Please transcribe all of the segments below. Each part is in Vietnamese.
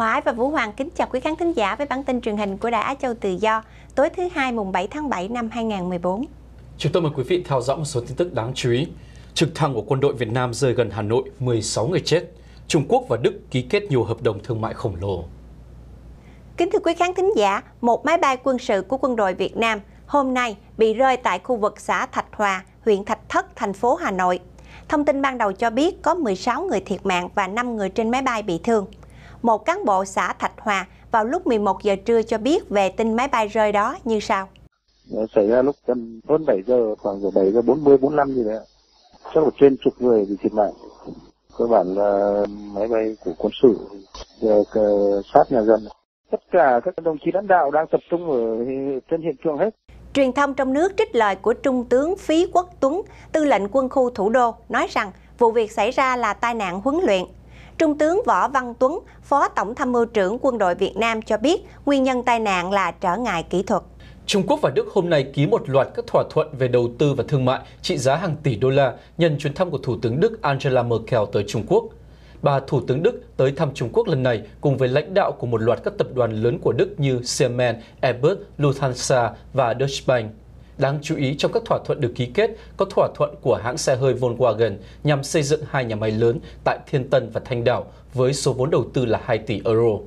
Khoái và Vũ Hoàng kính chào quý khán thính giả với bản tin truyền hình của Đài Á Châu Tự Do tối thứ hai mùng 7 tháng 7 năm 2014. Chúng tôi mời quý vị theo dõi một số tin tức đáng chú ý. Trực thăng của quân đội Việt Nam rơi gần Hà Nội, 16 người chết. Trung Quốc và Đức ký kết nhiều hợp đồng thương mại khổng lồ. Kính thưa quý khán thính giả, một máy bay quân sự của quân đội Việt Nam hôm nay bị rơi tại khu vực xã Thạch Hòa, huyện Thạch Thất, thành phố Hà Nội. Thông tin ban đầu cho biết có 16 người thiệt mạng và 5 người trên máy bay bị thương một cán bộ xã Thạch Hòa vào lúc 11 giờ trưa cho biết về tin máy bay rơi đó như sau. Nó xảy ra lúc gần hơn 7 giờ, khoảng giờ 7 giờ 40, 45 gì đấy Chắc là trên chục người bị thiệt mạng. Cơ bản là máy bay của quân sự được ờ, sát nhà dân. Tất cả các đồng chí lãnh đạo đang tập trung ở trên hiện trường hết. Truyền thông trong nước trích lời của Trung tướng Phí Quốc Tuấn, tư lệnh quân khu thủ đô, nói rằng vụ việc xảy ra là tai nạn huấn luyện Trung tướng Võ Văn Tuấn, Phó Tổng tham mưu trưởng Quân đội Việt Nam cho biết nguyên nhân tai nạn là trở ngại kỹ thuật. Trung Quốc và Đức hôm nay ký một loạt các thỏa thuận về đầu tư và thương mại trị giá hàng tỷ đô la nhân chuyến thăm của Thủ tướng Đức Angela Merkel tới Trung Quốc. Bà Thủ tướng Đức tới thăm Trung Quốc lần này cùng với lãnh đạo của một loạt các tập đoàn lớn của Đức như Siemens, Airbus, Lufthansa và Deutsche Bank. Đáng chú ý trong các thỏa thuận được ký kết có thỏa thuận của hãng xe hơi Volkswagen nhằm xây dựng hai nhà máy lớn tại Thiên Tân và Thanh Đảo với số vốn đầu tư là 2 tỷ euro.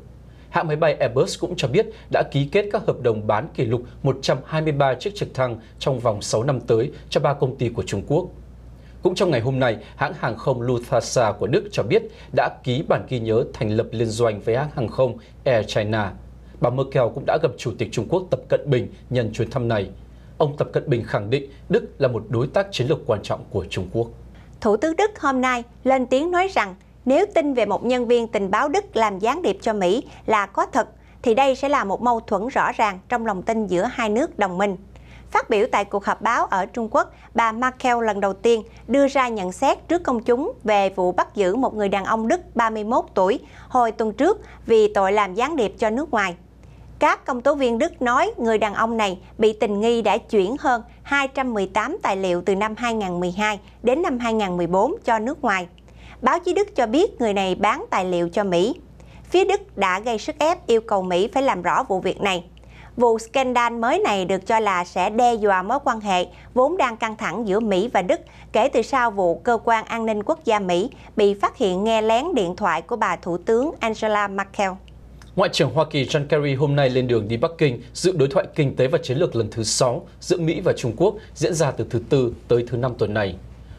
Hãng máy bay Airbus cũng cho biết đã ký kết các hợp đồng bán kỷ lục 123 chiếc trực thăng trong vòng 6 năm tới cho ba công ty của Trung Quốc. Cũng trong ngày hôm nay, hãng hàng không Lufthansa của Đức cho biết đã ký bản ghi nhớ thành lập liên doanh với hãng hàng không Air China. Bà Merkel cũng đã gặp Chủ tịch Trung Quốc Tập Cận Bình nhân chuyến thăm này ông Tập Cận Bình khẳng định Đức là một đối tác chiến lược quan trọng của Trung Quốc. Thủ tướng Đức hôm nay lên tiếng nói rằng nếu tin về một nhân viên tình báo Đức làm gián điệp cho Mỹ là có thật, thì đây sẽ là một mâu thuẫn rõ ràng trong lòng tin giữa hai nước đồng minh. Phát biểu tại cuộc họp báo ở Trung Quốc, bà Merkel lần đầu tiên đưa ra nhận xét trước công chúng về vụ bắt giữ một người đàn ông Đức 31 tuổi hồi tuần trước vì tội làm gián điệp cho nước ngoài. Các công tố viên Đức nói người đàn ông này bị tình nghi đã chuyển hơn 218 tài liệu từ năm 2012 đến năm 2014 cho nước ngoài. Báo chí Đức cho biết người này bán tài liệu cho Mỹ. Phía Đức đã gây sức ép yêu cầu Mỹ phải làm rõ vụ việc này. Vụ scandal mới này được cho là sẽ đe dọa mối quan hệ vốn đang căng thẳng giữa Mỹ và Đức kể từ sau vụ cơ quan an ninh quốc gia Mỹ bị phát hiện nghe lén điện thoại của bà Thủ tướng Angela Merkel. Ngoại trưởng Hoa Kỳ John Kerry hôm nay lên đường đi Bắc Kinh dự đối thoại kinh tế và chiến lược lần thứ 6 giữa Mỹ và Trung Quốc diễn ra từ thứ Tư tới thứ Năm tuần này.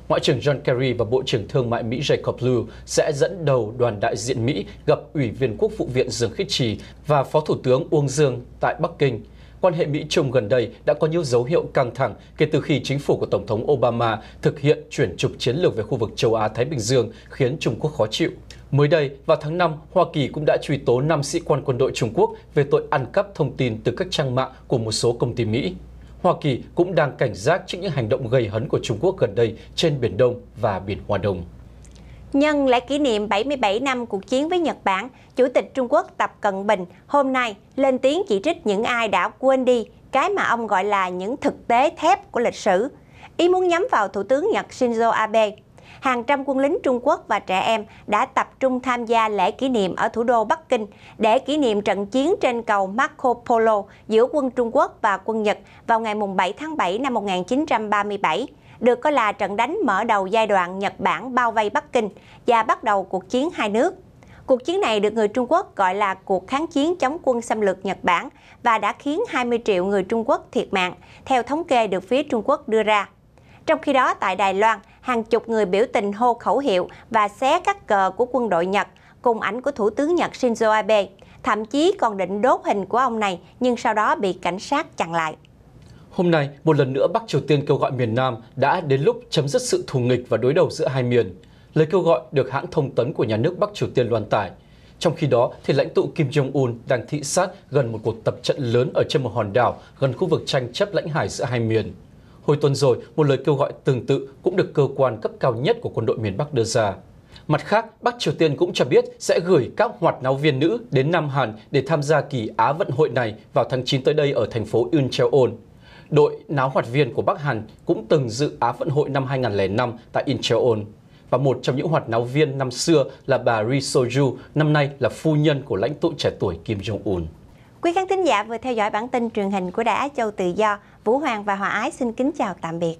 Ngoại trưởng John Kerry và Bộ trưởng Thương mại Mỹ Jacob Lew sẽ dẫn đầu đoàn đại diện Mỹ gặp Ủy viên Quốc vụ viện Dương Khích Trì và Phó Thủ tướng Uông Dương tại Bắc Kinh. Quan hệ Mỹ-Trung gần đây đã có nhiều dấu hiệu căng thẳng kể từ khi chính phủ của Tổng thống Obama thực hiện chuyển trục chiến lược về khu vực châu Á-Thái Bình Dương khiến Trung Quốc khó chịu. Mới đây, vào tháng 5, Hoa Kỳ cũng đã truy tố 5 sĩ quan quân đội Trung Quốc về tội ăn cắp thông tin từ các trang mạng của một số công ty Mỹ. Hoa Kỳ cũng đang cảnh giác trước những hành động gây hấn của Trung Quốc gần đây trên Biển Đông và Biển Hoa Đông. Nhân lễ kỷ niệm 77 năm cuộc chiến với Nhật Bản, Chủ tịch Trung Quốc Tập Cận Bình hôm nay lên tiếng chỉ trích những ai đã quên đi cái mà ông gọi là những thực tế thép của lịch sử. Ý muốn nhắm vào Thủ tướng Nhật Shinzo Abe hàng trăm quân lính Trung Quốc và trẻ em đã tập trung tham gia lễ kỷ niệm ở thủ đô Bắc Kinh để kỷ niệm trận chiến trên cầu Marco Polo giữa quân Trung Quốc và quân Nhật vào ngày 7 tháng 7 năm 1937, được coi là trận đánh mở đầu giai đoạn Nhật Bản bao vây Bắc Kinh và bắt đầu cuộc chiến hai nước. Cuộc chiến này được người Trung Quốc gọi là cuộc kháng chiến chống quân xâm lược Nhật Bản và đã khiến 20 triệu người Trung Quốc thiệt mạng, theo thống kê được phía Trung Quốc đưa ra. Trong khi đó, tại Đài Loan, hàng chục người biểu tình hô khẩu hiệu và xé các cờ của quân đội Nhật cùng ảnh của Thủ tướng Nhật Shinzo Abe. Thậm chí còn định đốt hình của ông này nhưng sau đó bị cảnh sát chặn lại. Hôm nay, một lần nữa Bắc Triều Tiên kêu gọi miền Nam đã đến lúc chấm dứt sự thù nghịch và đối đầu giữa hai miền. Lời kêu gọi được hãng thông tấn của nhà nước Bắc Triều Tiên loan tải. Trong khi đó, thì lãnh tụ Kim Jong-un đang thị sát gần một cuộc tập trận lớn ở trên một hòn đảo gần khu vực tranh chấp lãnh hải giữa hai miền. Hồi tuần rồi, một lời kêu gọi tương tự cũng được cơ quan cấp cao nhất của quân đội miền Bắc đưa ra. Mặt khác, Bắc Triều Tiên cũng cho biết sẽ gửi các hoạt náo viên nữ đến Nam Hàn để tham gia kỳ Á vận hội này vào tháng 9 tới đây ở thành phố Incheon. Đội náo hoạt viên của Bắc Hàn cũng từng dự Á vận hội năm 2005 tại Incheon. Và một trong những hoạt náo viên năm xưa là bà Ri Soju, năm nay là phu nhân của lãnh tụ trẻ tuổi Kim Jong-un. Quý khán thính giả vừa theo dõi bản tin truyền hình của Đài Á Châu Tự Do. Vũ Hoàng và Hòa Ái xin kính chào tạm biệt.